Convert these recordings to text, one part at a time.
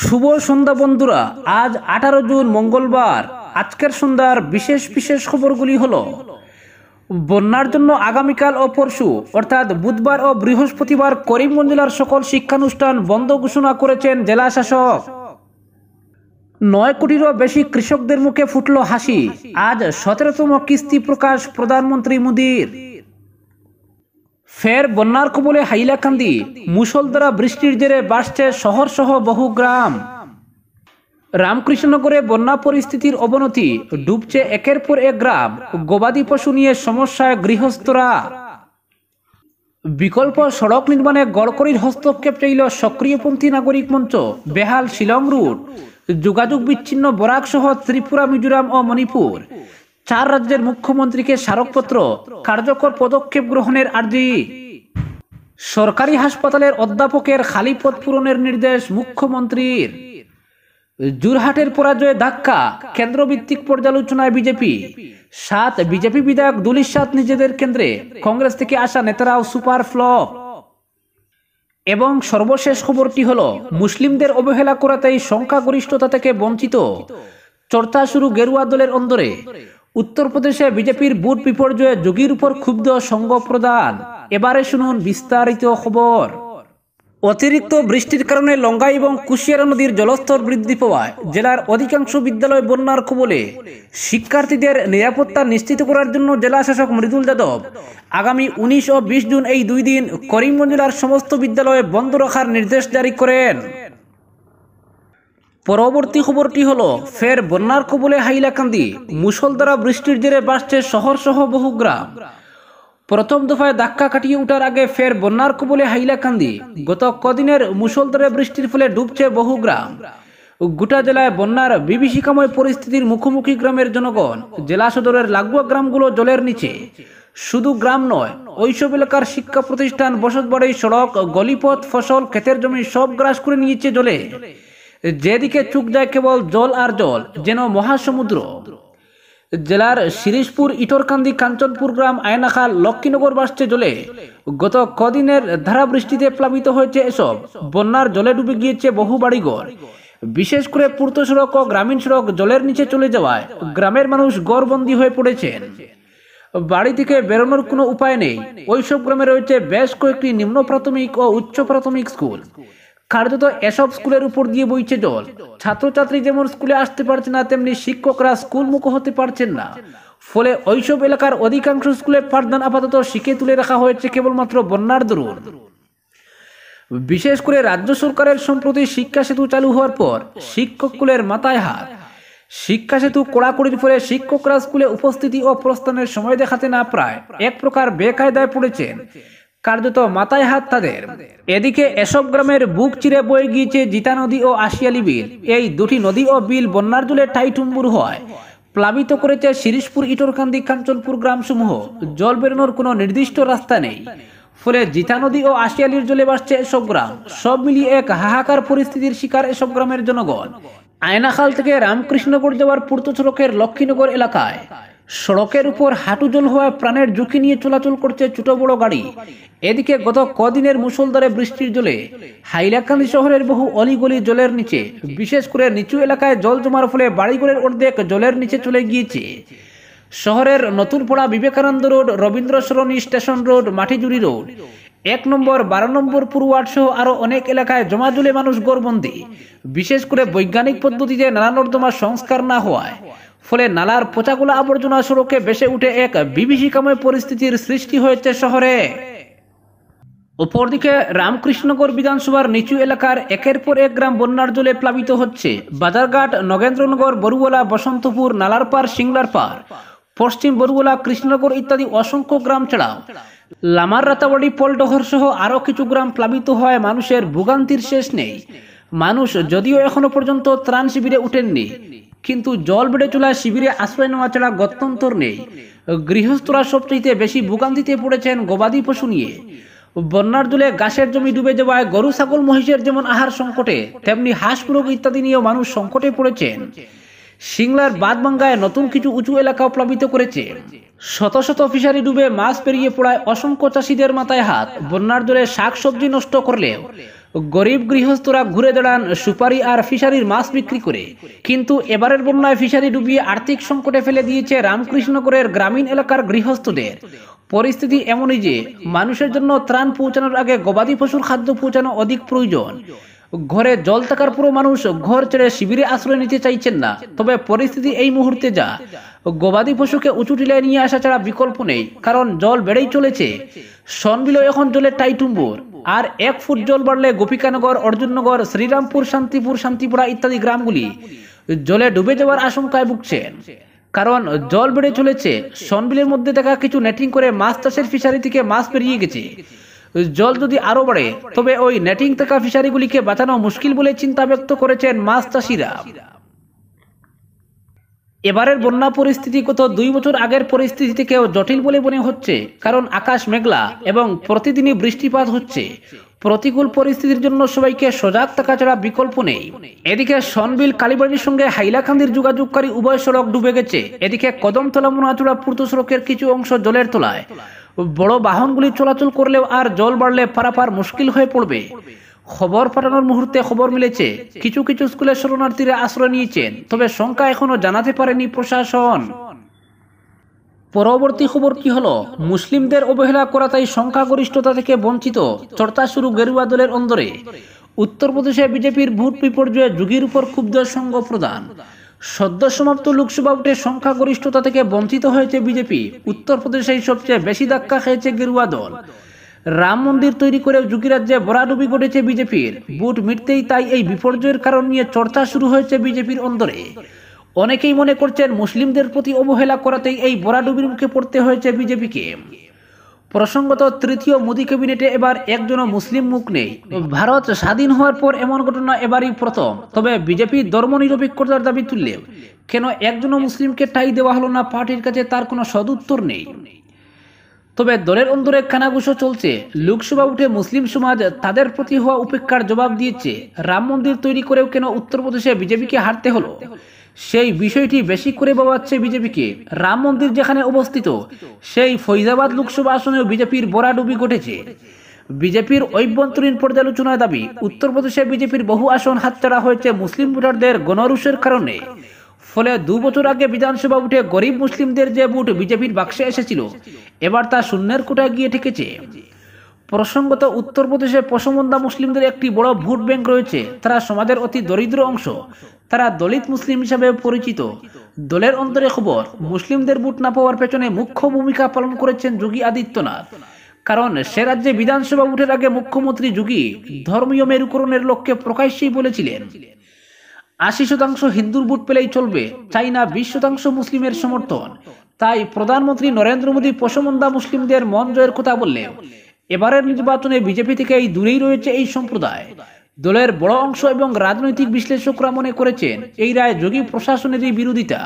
শুভ সন্ধ্যা বন্ধুরা আজ আঠারো জুন মঙ্গলবার আজকের সন্ধ্যার বিশেষ বিশেষ খবরগুলি হল বন্যার জন্য আগামীকাল ও পরশু অর্থাৎ বুধবার ও বৃহস্পতিবার করিমগঞ্জ জেলার সকল শিক্ষানুষ্ঠান বন্ধ ঘোষণা করেছেন জেলা শাসক নয় কোটিরও বেশি কৃষকদের মুখে ফুটল হাসি আজ সতেরোতম কিস্তি প্রকাশ প্রধানমন্ত্রী মোদীর ফের বন্যার কবলে হাইলাকান্দি মুসলধারা বৃষ্টির জেরে বাড়ছে শহরসহ বহু গ্রাম রামকৃষ্ণনগরে বন্যা পরিস্থিতির অবনতি ডুবছে একের পর এক গ্রাম গবাদি পশু নিয়ে সমস্যায় গৃহস্থরা বিকল্প সড়ক নির্মাণে গড়করির হস্তক্ষেপ চাইল সক্রিয়পন্থী নাগরিক মঞ্চ বেহাল শিলং রুট যোগাযোগ বিচ্ছিন্ন বরাক সহ ত্রিপুরা মিজোরাম ও মণিপুর চার রাজ্যের মুখ্যমন্ত্রীকে স্মারকপত্র কার্যকর পদক্ষেপ গ্রহণের আর্জি সরকারি হাসপাতালের অধ্যাপকের খালি পদ পূরণের নির্দেশ মুখ্যমন্ত্রীর জুরহাটের পরাজয়ে ধাক্কা কেন্দ্রভিত্তিক পর্যালোচনায় বিজেপি সাত বিজেপি বিধায়ক দুলিশ সাত নিজেদের কেন্দ্রে কংগ্রেস থেকে আসা নেতারাও সুপার ফ্লপ এবং সর্বশেষ খবরটি হল মুসলিমদের অবহেলা করাতেই সংখ্যাগরিষ্ঠতা থেকে বঞ্চিত চর্চা শুরু গেরুয়া দলের অন্দরে উত্তরপ্রদেশে বিজেপির বুট বিপর্যয়ে যোগীর উপর ক্ষুব্ধ সঙ্গ প্রদান এবারে শুনুন বিস্তারিত খবর অতিরিক্ত বৃষ্টির কারণে লঙ্গা এবং কুশিয়ারা নদীর জলস্তর বৃদ্ধি পাওয়ায় জেলার অধিকাংশ বিদ্যালয় বন্যার কবলে শিক্ষার্থীদের নিরাপত্তা নিশ্চিত করার জন্য জেলা শাসক মৃদুল যাদব আগামী উনিশ ও বিশ জুন এই দুই দিন করিমগঞ্জ জেলার সমস্ত বিদ্যালয়ে বন্ধ রাখার নির্দেশ জারি করেন পরবর্তী খবরটি হলো ফের বন্যার কবলে হাইলাকান্দি মুসলধারা বৃষ্টির জেরে বাড়ছে শহর সহ বহু গ্রাম প্রথম দফায় ধাক্কা কাটিয়ে উঠার আগে ফের বন্যার কবলে হাইলাকান্দি গত কদিনের মুসলধারে বৃষ্টির ফলে ডুবছে বহু গ্রাম গোটা জেলায় বন্যার বিভীষিকাময় পরিস্থিতির মুখোমুখি গ্রামের জনগণ জেলা সদরের লাগুয়া গ্রামগুলো জলের নিচে শুধু গ্রাম নয় ওইসব এলাকার শিক্ষা প্রতিষ্ঠান বসতবাড়ি সড়ক গলিপথ ফসল ক্ষেতের জমি সব গ্রাস করে নিয়েছে জলে যেদিকে চুক যায় কেবল জল আর জল যেন মহাসমুদ্র জেলার শিরিশপুর ইটরকান্দি কাঞ্চনপুর গ্রাম আয়নাখাল লক্ষ্মীনগর বাসছে জলে গত কদিনের ধারা বৃষ্টিতে প্লাবিত হয়েছে এসব বন্যার জলে ডুবে গিয়েছে বহু বাড়িঘর বিশেষ করে পূর্ত সড়ক ও গ্রামীণ সড়ক জলের নিচে চলে যাওয়ায় গ্রামের মানুষ গড়বন্দি হয়ে পড়েছেন বাড়ি থেকে বেরোনোর কোনো উপায় নেই ওইসব গ্রামে রয়েছে বেশ কয়েকটি নিম্ন প্রাথমিক ও উচ্চ প্রাথমিক স্কুল কার্যত এসব স্কুলের উপর দিয়ে বইছে জল ছাত্রছাত্রী যেমন স্কুলে আসতে পারছে না তেমনি শিক্ষকরা স্কুল মুখ হতে পারছেন না ফলে ওইসব এলাকার অধিকাংশ স্কুলের পাঠদান আপাতত শিখে তুলে রাখা হয়েছে কেবলমাত্র বন্যার দরুন বিশেষ করে রাজ্য সরকারের সম্প্রতি শিক্ষা সেতু চালু হওয়ার পর শিক্ষককুলের মাথায় হাত শিক্ষা সেতু কড়াকড়ির ফলে শিক্ষকরা স্কুলে উপস্থিতি ও প্রস্থানের সময় দেখাতে না প্রায় এক প্রকার বেকায়দায় পড়েছেন কার্যত মাথায় হাত তাদের এদিকে এসব গ্রামের বুক চিরে বয়ে গিয়েছে জিতা নদী ও আশিয়ালি বিল এই দুটি নদী ও বিল বন্যার জলে টাইটুম্বুর হয় প্লাবিত করেছে শিরিশপুর ইটরকান্দি কাঞ্চনপুর গ্রামসমূহ জল বেরোনোর কোনো নির্দিষ্ট রাস্তা নেই ফলে জিতা নদী ও আশিয়ালির জলে বাসছে এসব গ্রাম সব মিলিয়ে এক হাহাকার পরিস্থিতির শিকার এসব গ্রামের জনগণ আয়নাখাল থেকে রামকৃষ্ণগড় যাওয়ার পূর্ত সড়কের লক্ষ্মীনগর এলাকায় সড়কের উপর হাঁটু হওয়া হওয়ায় প্রাণের ঝুঁকি নিয়ে চলাচল করছে ছোট বড় গাড়ি এদিকে গত কদিনের মুসলধারে বৃষ্টির জলে হাইলাকান্দি শহরের বহু অলিগলি জলের নিচে বিশেষ করে নিচু এলাকায় জল জমার ফলে বাড়িঘরের অর্ধেক জলের নিচে চলে গিয়েছে শহরের নতুনপড়া Vivekananda road Rabindra Sarani station road Matijuri road এক নম্বর বারো নম্বর পূর্বাট সহ আরও অনেক এলাকায় জমা মানুষ গোরবন্দি বিশেষ করে বৈজ্ঞানিক পদ্ধতিতে নানা নর্দমা সংস্কার না হওয়ায় ফলে নালার পোচাগুলো আবর্জনা সড়কে বেসে উঠে এক বিভীষিকাময় পরিস্থিতির সৃষ্টি হয়েছে শহরে অপরদিকে রামকৃষ্ণনগর বিধানসভার নিচু এলাকার একের পর এক গ্রাম বন্যার জলে প্লাবিত হচ্ছে বাজারঘাট নগেন্দ্রনগর বরুয়লা বসন্তপুর নালার পার সিংলার পার পশ্চিম বরুয়লা কৃষ্ণনগর ইত্যাদি অসংখ্য গ্রাম ছাড়াও লামার রাতাবাড়ি পল্টহর সহ আরও কিছু গ্রাম প্লাবিত হয় মানুষের ভোগান্তির শেষ নেই মানুষ যদিও এখনো পর্যন্ত ত্রাণ শিবিরে উঠেননি কিন্তু জল বেড়ে চলা শিবিরে আশ্রয় নেওয়া ছাড়া গত্যন্তর নেই গৃহস্থরা সবচেয়ে বেশি ভোগান্তিতে পড়েছেন গবাদি পশু নিয়ে বন্যার জলে গাছের জমি ডুবে যাওয়ায় গরু ছাগল মহিষের যেমন আহার সংকটে তেমনি হাঁস মুরগ ইত্যাদি নিয়েও মানুষ সংকটে পড়েছেন সিংলার বাদবাঙ্গায় নতুন কিছু উঁচু এলাকা প্লাবিত করেছে শত শত ফিশারি ডুবে মাছ পেরিয়ে পড়ায় অসংখ্য চাষিদের মাথায় হাত বন্যার জলে শাকসবজি নষ্ট করলেও গরিব গৃহস্থরা ঘুরে দাঁড়ান সুপারি আর ফিশারির মাছ বিক্রি করে কিন্তু এবারের বন্যায় ফিশারি ডুবিয়ে আর্থিক সংকটে ফেলে দিয়েছে রামকৃষ্ণগড়ের গ্রামীণ এলাকার গৃহস্থদের পরিস্থিতি এমনই যে মানুষের জন্য ত্রাণ পৌঁছানোর আগে গবাদি পশুর খাদ্য পৌঁছানো অধিক প্রয়োজন ঘরে জল থাকার পুরো মানুষ ঘর ছেড়ে শিবিরে আশ্রয় নিতে চাইছেন না তবে পরিস্থিতি এই মুহূর্তে যা গবাদি পশুকে উঁচু টিলায় নিয়ে আসা ছাড়া বিকল্প নেই কারণ জল বেড়েই চলেছে সনবিল এখন জলে টাইটুম্বর আর এক ফুট জল বাড়লে গোপিকানগর অর্জুননগর শ্রীরামপুর শান্তিপুর শান্তিপুরা ইত্যাদি গ্রামগুলি জলে ডুবে যাওয়ার আশঙ্কায় ভুগছেন কারণ জল বেড়ে চলেছে সনবিলের মধ্যে দেখা কিছু নেটিং করে মাছ চাষের ফিশারি থেকে মাছ পেরিয়ে গেছে জল যদি আরও বাড়ে তবে ওই নেটিং থাকা ফিশারিগুলিকে বাঁচানো মুশকিল বলে চিন্তা ব্যক্ত করেছেন মাছ চাষিরা এবারের বন্যা পরিস্থিতি গত দুই বছর আগের পরিস্থিতি থেকেও জটিল বলে মনে হচ্ছে কারণ আকাশ মেঘলা এবং প্রতিদিনই বৃষ্টিপাত হচ্ছে প্রতিকূল পরিস্থিতির জন্য সবাইকে সজাগ থাকা ছাড়া বিকল্প নেই এদিকে সনবিল কালীবাড়ির সঙ্গে হাইলাকান্দির যোগাযোগকারী উভয় সড়ক ডুবে গেছে এদিকে কদমতলা মোনাচুড়া পূর্ত সড়কের কিছু অংশ জলের তোলায় বড় বাহনগুলি চলাচল করলেও আর জল বাড়লে পারাপার মুশকিল হয়ে পড়বে খবর পাঠানোর মুহূর্তে খবর মিলেছে কিছু কিছু স্কুলের শরণার্থীরা আশ্রয় নিয়েছেন তবে সংখ্যা এখনো জানাতে পারেনি প্রশাসন পরবর্তী খবর কি হলো মুসলিমদের অবহেলা করা তাই সংখ্যাগরিষ্ঠতা থেকে বঞ্চিত চর্চা শুরু গেরুয়া দলের অন্দরে উত্তরপ্রদেশে বিজেপির ভোট বিপর্যয়ে যুগীর উপর ক্ষুব্ধ সংঘ প্রদান সদ্য সমাপ্ত লোকসভা ভোটে সংখ্যাগরিষ্ঠতা থেকে বঞ্চিত হয়েছে বিজেপি উত্তরপ্রদেশে সবচেয়ে বেশি ধাক্কা খেয়েছে গেরুয়া দল রাম মন্দির তৈরি করেও যুগিরাজ্যে বরাডুবি ঘটেছে বিজেপির বুট মিটতেই তাই এই বিপর্যয়ের কারণ নিয়ে চর্চা শুরু হয়েছে বিজেপির অন্দরে অনেকেই মনে করছেন মুসলিমদের প্রতি অবহেলা করাতেই এই বরাডুবির মুখে পড়তে হয়েছে বিজেপিকে প্রসঙ্গত তৃতীয় মোদী ক্যাবিনেটে এবার একজনও মুসলিম মুখ নেই ভারত স্বাধীন হওয়ার পর এমন ঘটনা এবারই প্রথম তবে বিজেপি নিরপেক্ষতার দাবি তুললেও কেন একজনও মুসলিমকে ঠাই দেওয়া হলো না পার্টির কাছে তার কোনো সদুত্তর নেই তবে দলের অন্তরে কানাগুসো চলছে লোকসভা উঠে মুসলিম সমাজ তাদের প্রতি হওয়া উপেক্ষার জবাব দিয়েছে রাম মন্দির তৈরি করেও কেন উত্তরপ্রদেশে বিজেপিকে হারতে হলো সেই বিষয়টি বেশি করে বাবাচ্ছে বিজেপিকে রাম মন্দির যেখানে অবস্থিত সেই ফৈজাবাদ লোকসভা আসনেও বিজেপির ডুবি ঘটেছে বিজেপির অভ্যন্তরীণ পর্যালোচনায় দাবি উত্তরপ্রদেশে বিজেপির বহু আসন হাতছাড়া হয়েছে মুসলিম ভোটারদের গণরুষের কারণে ফলে দু বছর আগে বিধানসভা উঠে গরিব মুসলিমদের যে ভোট বিজেপির বাক্সে এসেছিল এবার তা শূন্যের কোটায় গিয়ে ঠেকেছে প্রসঙ্গত উত্তরপ্রদেশে পশমন্দা মুসলিমদের একটি বড় ভোট ব্যাংক রয়েছে তারা সমাজের অতি দরিদ্র অংশ তারা দলিত মুসলিম হিসাবে পরিচিত দলের অন্তরে খবর মুসলিমদের ভোট না পাওয়ার পেছনে মুখ্য ভূমিকা পালন করেছেন যোগী আদিত্যনাথ কারণ সে রাজ্যে বিধানসভা ভোটের আগে মুখ্যমন্ত্রী যোগী ধর্মীয় মেরুকরণের লক্ষ্যে প্রকাশ্যেই বলেছিলেন আশি শতাংশ হিন্দুর ভোট পেলেই চলবে চাই না বিশ শতাংশ মুসলিমের সমর্থন তাই প্রধানমন্ত্রী নরেন্দ্র মোদী পশমন্দা মুসলিমদের মন জয়ের কথা বললে এবারের নির্বাচনে বিজেপি থেকে এই দূরেই রয়েছে এই সম্প্রদায় দলের বড় অংশ এবং রাজনৈতিক বিশ্লেষকরা মনে করেছেন এই রায় যোগী প্রশাসনেরই বিরোধিতা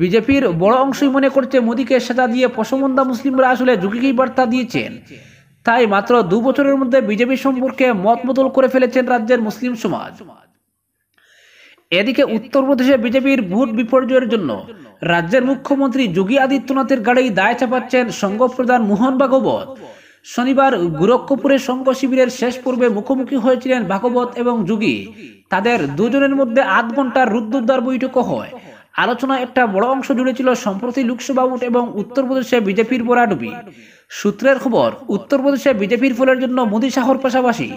বিজেপির বড় অংশই মনে করছে মোদীকে সেটা দিয়ে পশমন্দা মুসলিমরা আসলে যোগীকেই বার্তা দিয়েছেন তাই মাত্র দু বছরের মধ্যে বিজেপি সম্পর্কে মত করে ফেলেছেন রাজ্যের মুসলিম সমাজ এদিকে উত্তরপ্রদেশে বিজেপির ভোট বিপর্যয়ের জন্য রাজ্যের মুখ্যমন্ত্রী যোগী আদিত্যনাথের গাড়ি দায় চাপাচ্ছেন সংঘ প্রধান মোহন ভাগবত শনিবার গোরক্ষপুরে সংঘ শিবিরের শেষ পূর্বে মুখোমুখি হয়েছিলেন ভাগবত এবং যোগী তাদের দুজনের মধ্যে আধ ঘন্টার রুদ্ধদ্বার বৈঠকও হয় আলোচনা একটা বড় অংশ জুড়ে ছিল সম্প্রতি লোকসভা ভোট এবং উত্তরপ্রদেশে বিজেপির পোড়াডুবি সূত্রের খবর উত্তরপ্রদেশে বিজেপির ফলের জন্য মোদী শাহর পাশাপাশি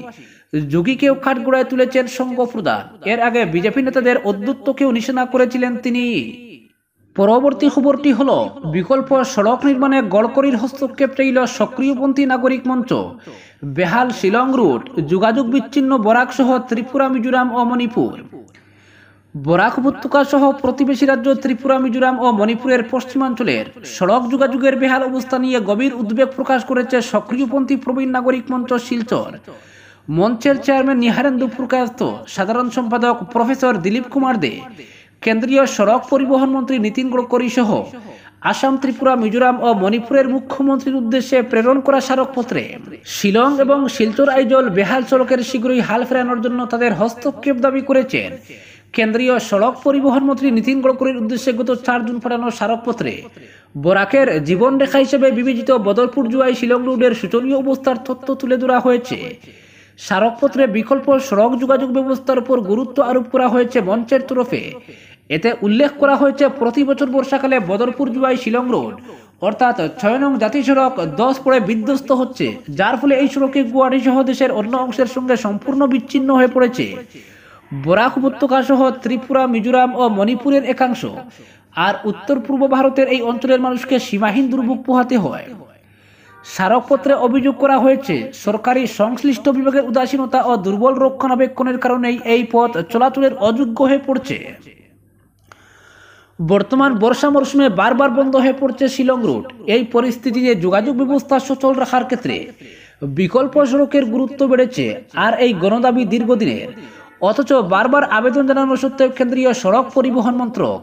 যোগীকেও গোড়ায় তুলেছেন সংঘ প্রধান এর আগে বিজেপি নেতাদের অদ্যুত্বকেও নিশানা করেছিলেন তিনি পরবর্তী খবরটি হল বিকল্প সড়ক নির্মাণে গড়করির হস্তক্ষেপ চাইল সক্রিয়পন্থী নাগরিক মঞ্চ বেহাল শিলং রুট যোগাযোগ বিচ্ছিন্ন বরাকসহ ত্রিপুরা মিজোরাম ও মণিপুর বরাক উপত্যকা সহ প্রতিবেশী রাজ্য ত্রিপুরা মিজোরাম ও মণিপুরের পশ্চিমাঞ্চলের সড়ক যোগাযোগের বেহাল অবস্থা নিয়ে গভীর উদ্বেগ প্রকাশ করেছে সক্রিয়পন্থী প্রবীণ নাগরিক মঞ্চ শিলচর মঞ্চের চেয়ারম্যান নিহারেন্দু প্রকাশ সাধারণ সম্পাদক প্রফেসর দিলীপ কুমার দে কেন্দ্রীয় সড়ক পরিবহন মন্ত্রী নীতিন গডকরি সহ আসাম ত্রিপুরা মিজোরাম ও মণিপুরের মুখ্যমন্ত্রীর উদ্দেশ্যে প্রেরণ করা স্মারকপত্রে শিলং এবং শিলচর আইজল বেহাল সড়কের শীঘ্রই হাল ফেরানোর জন্য তাদের হস্তক্ষেপ দাবি করেছেন কেন্দ্রীয় সড়ক পরিবহন মন্ত্রী নীতিন গড়করির উদ্দেশ্যে গত চার জুন পাঠানো স্মারকপত্রে বরাকের জীবনরেখা হিসেবে বিবেচিত বদরপুর জুয়াই শিলং রোডের শোচনীয় অবস্থার তথ্য তুলে ধরা হয়েছে স্মারকপত্রে বিকল্প সড়ক যোগাযোগ ব্যবস্থার উপর গুরুত্ব আরোপ করা হয়েছে মঞ্চের তরফে এতে উল্লেখ করা হয়েছে প্রতি বছর বর্ষাকালে বদরপুর জুয়াই শিলং রোড অর্থাৎ ছয় নং জাতীয় সড়ক দশ পড়ে বিধ্বস্ত হচ্ছে যার ফলে এই সড়কে গুয়াহাটি সহ দেশের অন্য অংশের সঙ্গে সম্পূর্ণ বিচ্ছিন্ন হয়ে পড়েছে বরাক উপত্যকা সহ ত্রিপুরা মিজোরাম ও মণিপুরের একাংশ আর উত্তর পূর্ব ভারতের এই অঞ্চলের মানুষকে সীমাহীন দুর্ভোগ পোহাতে হয় স্মারকপত্রে অভিযোগ করা হয়েছে সরকারি সংশ্লিষ্ট বিভাগের উদাসীনতা ও দুর্বল রক্ষণাবেক্ষণের কারণেই এই পথ চলাচলের অযোগ্য হয়ে পড়ছে বর্তমান বর্ষা মরশুমে বারবার বন্ধ হয়ে পড়ছে শিলং রুট এই পরিস্থিতিতে যোগাযোগ ব্যবস্থা সচল রাখার ক্ষেত্রে বিকল্প সড়কের গুরুত্ব বেড়েছে আর এই গণদাবি দীর্ঘদিনের অথচ বারবার আবেদন জানানো সত্ত্বেও কেন্দ্রীয় সড়ক পরিবহন মন্ত্রক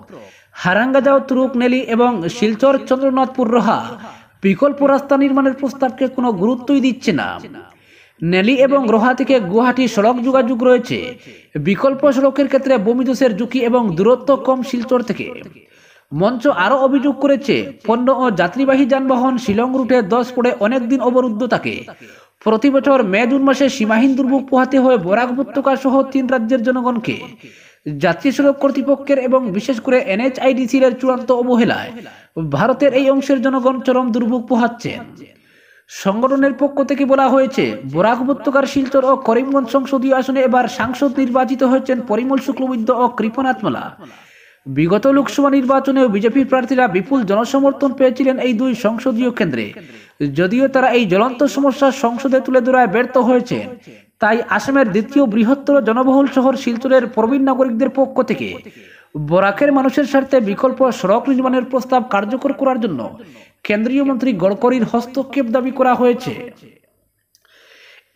হারাঙ্গাজাও তুরুকনেলি এবং শিলচর চন্দ্রনাথপুর রহা বিকল্প রাস্তা নির্মাণের প্রস্তাবকে কোনো গুরুত্বই দিচ্ছে না নেলি এবং রোহা থেকে গুয়াহাটি সড়ক যোগাযোগ রয়েছে বিকল্প সড়কের ক্ষেত্রে বমিদোষের ঝুঁকি এবং দূরত্ব কম শিলচর থেকে মঞ্চ আরও অভিযোগ করেছে পণ্য ও যাত্রীবাহী যানবাহন শিলং রুটে দশ পড়ে অনেকদিন অবরুদ্ধ থাকে প্রতি বছর মে জুন মাসে সীমাহীন দুর্ভোগ পোহাতে হয়ে বরাক উপত্যকা সহ তিন রাজ্যের জনগণকে জাতীয় সড়ক কর্তৃপক্ষের এবং বিশেষ করে এনএইচআইডিসির চূড়ান্ত অবহেলায় ভারতের এই অংশের জনগণ চরম দুর্ভোগ পোহাচ্ছেন সংগঠনের পক্ষ থেকে বলা হয়েছে বরাক উপত্যকার শিলচর ও করিমগঞ্জ সংসদীয় আসনে এবার সাংসদ নির্বাচিত হয়েছেন পরিমল শুক্লবৈদ্য ও কৃপনাথমালা বিগত লোকসভা নির্বাচনেও বিজেপির প্রার্থীরা বিপুল জনসমর্থন পেয়েছিলেন এই দুই সংসদীয় কেন্দ্রে যদিও তারা এই জ্বলন্ত সমস্যা সংসদে তুলে ধরায় ব্যর্থ হয়েছে তাই আসামের দ্বিতীয় বৃহত্তর জনবহুল শহর শিলচরের প্রবীণ নাগরিকদের পক্ষ থেকে বরাকের মানুষের স্বার্থে বিকল্প সড়ক নির্মাণের প্রস্তাব কার্যকর করার জন্য কেন্দ্রীয় মন্ত্রী গডকরির হস্তক্ষেপ দাবি করা হয়েছে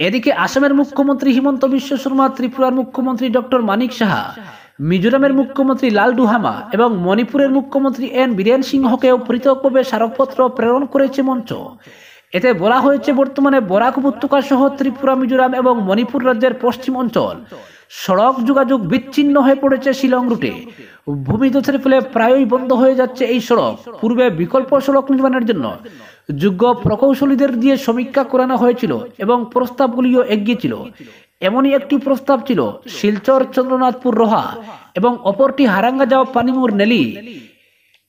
এদিকে আসামের মুখ্যমন্ত্রী হিমন্ত বিশ্ব শর্মা ত্রিপুরার মুখ্যমন্ত্রী ডক্টর মানিক সাহা মিজোরামের মুখ্যমন্ত্রী লাল ডুহামা এবং মণিপুরের মুখ্যমন্ত্রী এন বীরেন সিংহকেও পৃথকভাবে স্মারকপত্র প্রেরণ করেছে মঞ্চ এতে বলা হয়েছে বর্তমানে বরাক উপত্যকা সহ ত্রিপুরা মিজোরাম এবং মণিপুর রাজ্যের পশ্চিম অঞ্চল সড়ক যোগাযোগ বিচ্ছিন্ন হয়ে পড়েছে শিলং রুটে ভূমিধসের ফলে প্রায়ই বন্ধ হয়ে যাচ্ছে এই সড়ক পূর্বে বিকল্প সড়ক নির্মাণের জন্য যোগ্য প্রকৌশলীদের দিয়ে সমীক্ষা করানো হয়েছিল এবং প্রস্তাবগুলিও এগিয়েছিল এমনই একটি প্রস্তাব ছিল শিলচর চন্দ্রনাথপুর রোহা এবং অপরটি হারাঙ্গা যাওয়া পানিমুর নেলি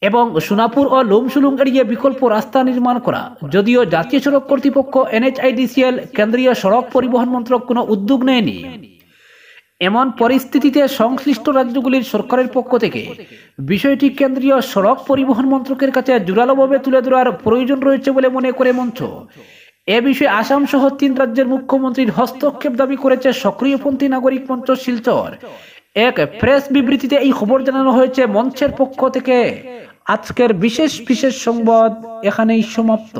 এবং সোনাপুর ও লোমসুলুং এড়িয়ে বিকল্প রাস্তা নির্মাণ করা যদিও জাতীয় সড়ক কর্তৃপক্ষ এনএচআইডিসিএল কেন্দ্রীয় সড়ক পরিবহন মন্ত্রক কোনো উদ্যোগ নেয়নি এমন পরিস্থিতিতে সংশ্লিষ্ট রাজ্যগুলির সরকারের পক্ষ থেকে বিষয়টি কেন্দ্রীয় সড়ক পরিবহন মন্ত্রকের কাছে জোরালোভাবে তুলে ধরার প্রয়োজন রয়েছে বলে মনে করে মঞ্চ এ বিষয়ে আসাম সহ তিন রাজ্যের মুখ্যমন্ত্রীর হস্তক্ষেপ দাবি করেছে সক্রিয়পন্থী নাগরিক মঞ্চ শিলচর এক প্রেস বিবৃতিতে এই খবর জানানো হয়েছে মঞ্চের পক্ষ থেকে আজকের বিশেষ বিশেষ সংবাদ এখানেই সমাপ্ত